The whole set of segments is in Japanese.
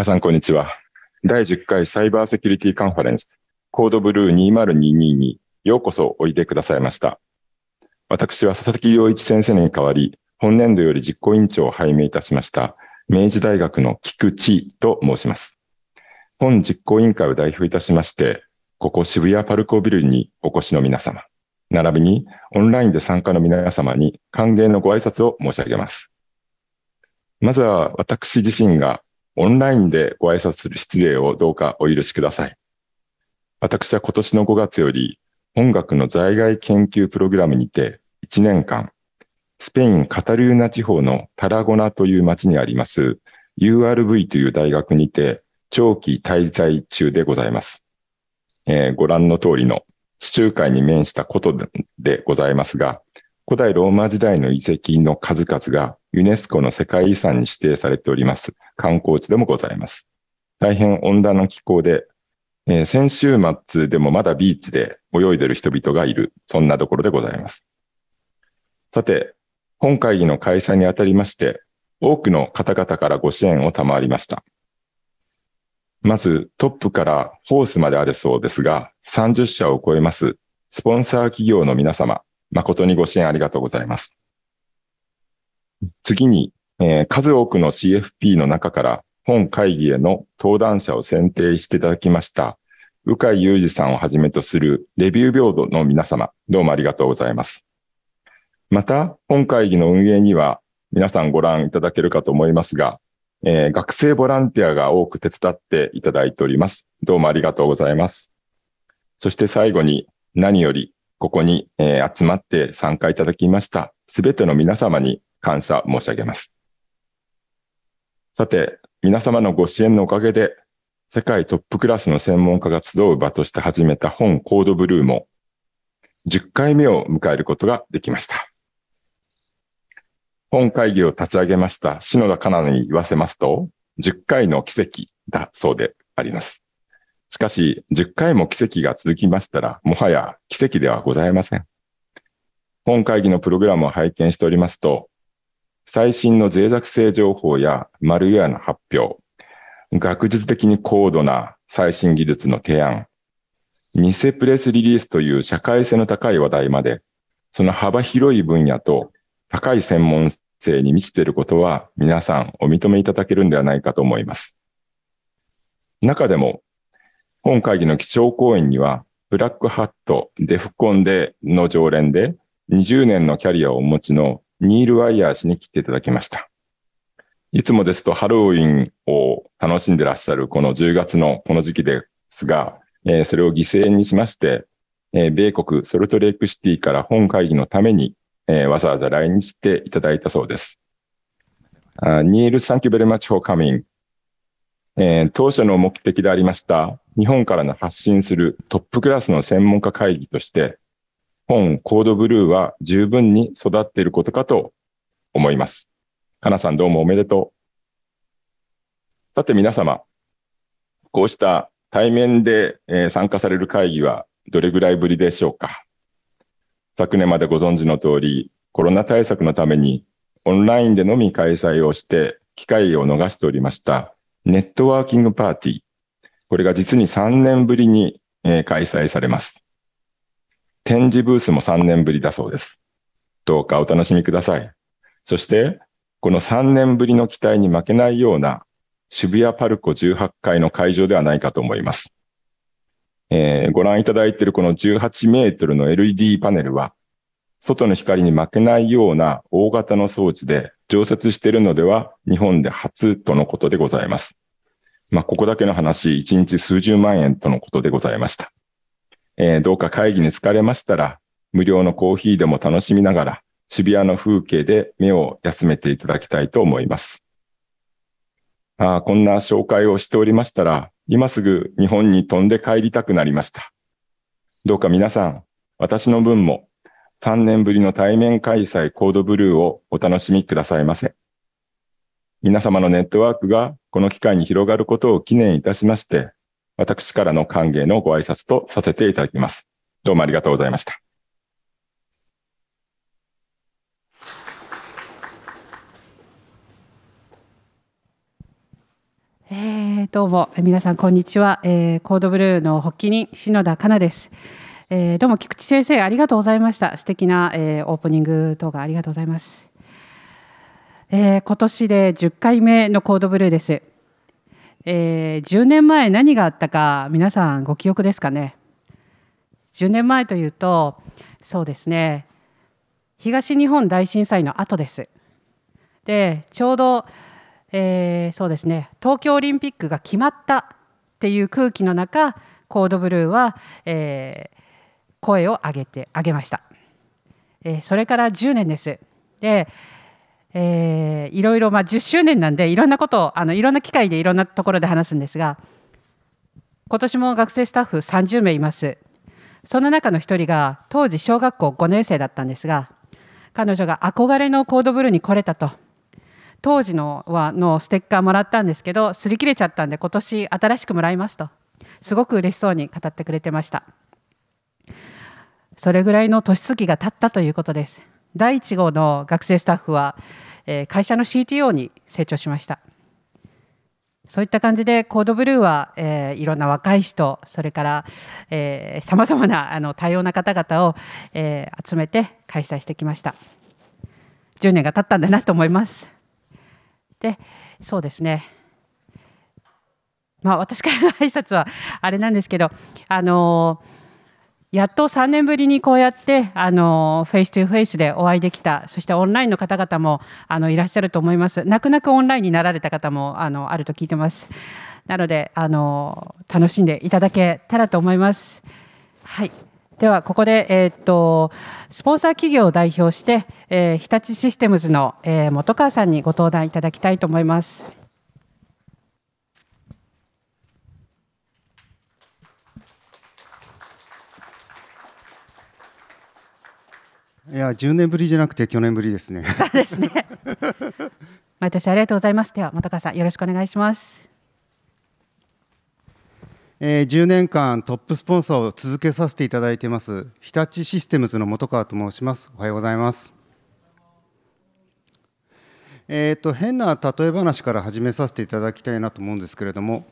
皆さん、こんにちは。第10回サイバーセキュリティカンファレンス、コードブルー2022にようこそおいでくださいました。私は佐々木良一先生に代わり、本年度より実行委員長を拝命いたしました、明治大学の菊池と申します。本実行委員会を代表いたしまして、ここ渋谷パルコビルにお越しの皆様、並びにオンラインで参加の皆様に歓迎のご挨拶を申し上げます。まずは私自身がオンラインでご挨拶する失礼をどうかお許しください。私は今年の5月より本学の在外研究プログラムにて1年間、スペイン・カタルーナ地方のタラゴナという町にあります URV という大学にて長期滞在中でございます。えー、ご覧の通りの地中海に面したことでございますが、古代ローマ時代の遺跡の数々がユネスコの世界遺産に指定されております。観光地でもございます。大変温暖な気候で、えー、先週末でもまだビーチで泳いでる人々がいる、そんなところでございます。さて、本会議の開催にあたりまして、多くの方々からご支援を賜りました。まず、トップからホースまであるそうですが、30社を超えます、スポンサー企業の皆様、誠にご支援ありがとうございます。次に、えー、数多くの CFP の中から本会議への登壇者を選定していただきました、鵜飼裕二さんをはじめとするレビュー平等の皆様、どうもありがとうございます。また、本会議の運営には皆さんご覧いただけるかと思いますが、えー、学生ボランティアが多く手伝っていただいております。どうもありがとうございます。そして最後に何よりここに、えー、集まって参加いただきました、すべての皆様に感謝申し上げます。さて、皆様のご支援のおかげで、世界トップクラスの専門家が集う場として始めた本コードブルーも、10回目を迎えることができました。本会議を立ち上げました篠田かなに言わせますと、10回の奇跡だそうであります。しかし、10回も奇跡が続きましたら、もはや奇跡ではございません。本会議のプログラムを拝見しておりますと、最新の脆弱性情報やマルウェアの発表、学術的に高度な最新技術の提案、偽プレスリリースという社会性の高い話題まで、その幅広い分野と高い専門性に満ちていることは皆さんお認めいただけるんではないかと思います。中でも本会議の基調講演には、ブラックハット、デフコンでの常連で、20年のキャリアをお持ちのニール・ワイヤー氏に来ていただきました。いつもですとハロウィンを楽しんでらっしゃるこの10月のこの時期ですが、えー、それを犠牲にしまして、えー、米国ソルトレイクシティから本会議のために、えー、わざわざ来日していただいたそうです。Uh, Neil, thank you very much for coming. えー、当初の目的でありました日本からの発信するトップクラスの専門家会議として、本コードブルーは十分に育っていることかと思います。かなさんどうもおめでとう。さて皆様、こうした対面で、え参加される会議はどれぐらいぶりでしょうか。昨年までご存知の通り、コロナ対策のためにオンラインでのみ開催をして機会を逃しておりました。ネットワーキングパーティー。これが実に3年ぶりに、え開催されます。展示ブースも3年ぶりだそうです。どうかお楽しみください。そして、この3年ぶりの期待に負けないような渋谷パルコ18階の会場ではないかと思います。えー、ご覧いただいているこの18メートルの LED パネルは、外の光に負けないような大型の装置で常設しているのでは日本で初とのことでございます。まあ、ここだけの話、1日数十万円とのことでございました。えー、どうか会議に疲れましたら、無料のコーヒーでも楽しみながら、渋谷の風景で目を休めていただきたいと思います。あこんな紹介をしておりましたら、今すぐ日本に飛んで帰りたくなりました。どうか皆さん、私の分も3年ぶりの対面開催コードブルーをお楽しみくださいませ。皆様のネットワークがこの機会に広がることを記念いたしまして、私からの歓迎のご挨拶とさせていただきます。どうもありがとうございました。えー、どうも皆さんこんにちは、えー、コードブルーの発起人篠田かなです。えー、どうも菊池先生ありがとうございました素敵な、えー、オープニング動画ありがとうございます、えー、今年で10回目のコードブルーです、えー、10年前何があったか皆さんご記憶ですかね10年前というとそうですね東日本大震災の後ですでちょうど、えー、そうですね東京オリンピックが決まったっていう空気の中コードブルーは、えー、声を上げてあげました、えー、それから10年ですで、えー、いろいろ、まあ、10周年なんでいろんなことをあのいろんな機会でいろんなところで話すんですが今年も学生スタッフ30名いますその中の1人が当時小学校5年生だったんですが彼女が憧れのコードブルーに来れたと当時のはのステッカーもらったんですけど擦り切れちゃったんで今年新しくもらいますとすごく嬉しそうに語ってくれてましたそれぐらいの年月が経ったということです第1号の学生スタッフは、え会社の CTO に成長しましたそういった感じでコードブルーは、えー、いろんな若い人それからさまざまなあの多様な方々を、えー、集めて開催してきました10年が経ったんだなと思いますでそうですねまあ私からの挨拶はあれなんですけどあのーやっと3年ぶりにこうやってあのフェイス2フェイスでお会いできたそしてオンラインの方々もあのいらっしゃると思います泣く泣くオンラインになられた方もあのあると聞いてますなのであの楽しんでいただけたらと思いますはいではここで、えー、っとスポンサー企業を代表して、えー、日立システムズの、えー、本川さんにご登壇いただきたいと思います。いや十年ぶりじゃなくて去年ぶりですね。ですね。毎年ありがとうございます。では本川さんよろしくお願いします。えー、10年間トップスポンサーを続けさせていただいています日立システムズの本川と申しますおはようございますえっ、ー、と変な例え話から始めさせていただきたいなと思うんですけれども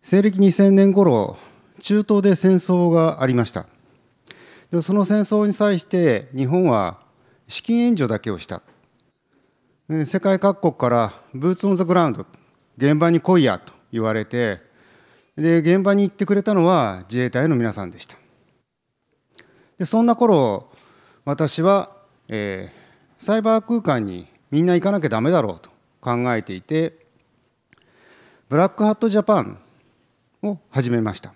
西暦2000年頃中東で戦争がありましたでその戦争に際して日本は資金援助だけをした世界各国からブーツ・オン・ザ・グラウンド現場に来いやと言われてで現場に行ってくれたのは自衛隊の皆さんでしたでそんな頃私は、えー、サイバー空間にみんな行かなきゃダメだろうと考えていてブラックハットジャパンを始めました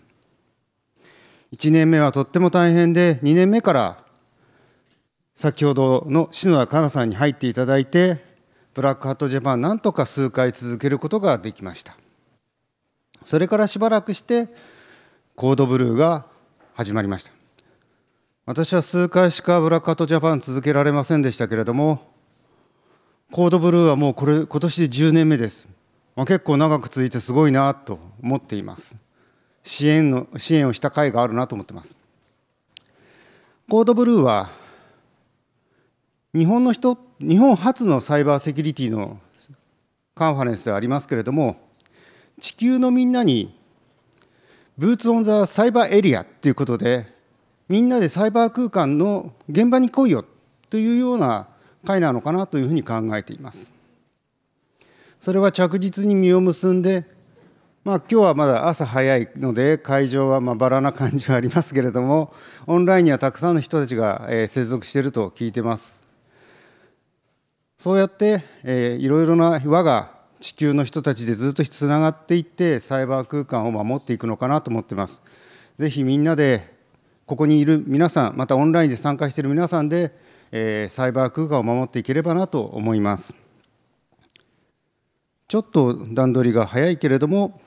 1年目はとっても大変で、2年目から先ほどの篠田香奈さんに入っていただいて、ブラックハットジャパン、なんとか数回続けることができました。それからしばらくして、コードブルーが始まりました。私は数回しかブラックハットジャパン続けられませんでしたけれども、コードブルーはもうこれ今年で10年目です。まあ、結構長く続いてすごいなと思っています。支援の支援をした回があるなと思ってます。コードブルーは日本の人日本初のサイバーセキュリティのカンファレンスではありますけれども地球のみんなにブーツ・オン・ザ・サイバーエリアっていうことでみんなでサイバー空間の現場に来いよというような会なのかなというふうに考えています。それは着実に実を結んでまあ、今日はまだ朝早いので会場はまばらな感じはありますけれどもオンラインにはたくさんの人たちが、え接続していると聞いてますそうやって、えいろいろな輪が地球の人たちでずっとつながっていってサイバー空間を守っていくのかなと思ってますぜひみんなでここにいる皆さんまたオンラインで参加している皆さんで、えサイバー空間を守っていければなと思いますちょっと段取りが早いけれども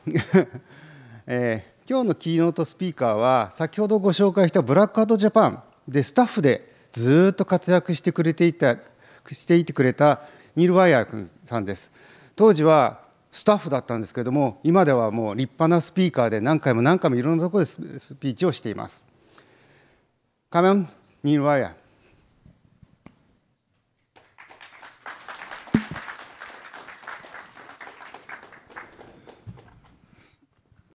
えー、今日のキーノートスピーカーは先ほどご紹介したブラックアウトジャパンでスタッフでずっと活躍してくれていたしていてくれたニール・ワイヤーさんです当時はスタッフだったんですけども今ではもう立派なスピーカーで何回も何回もいろんなところでスピーチをしています。カメニール・ワイヤー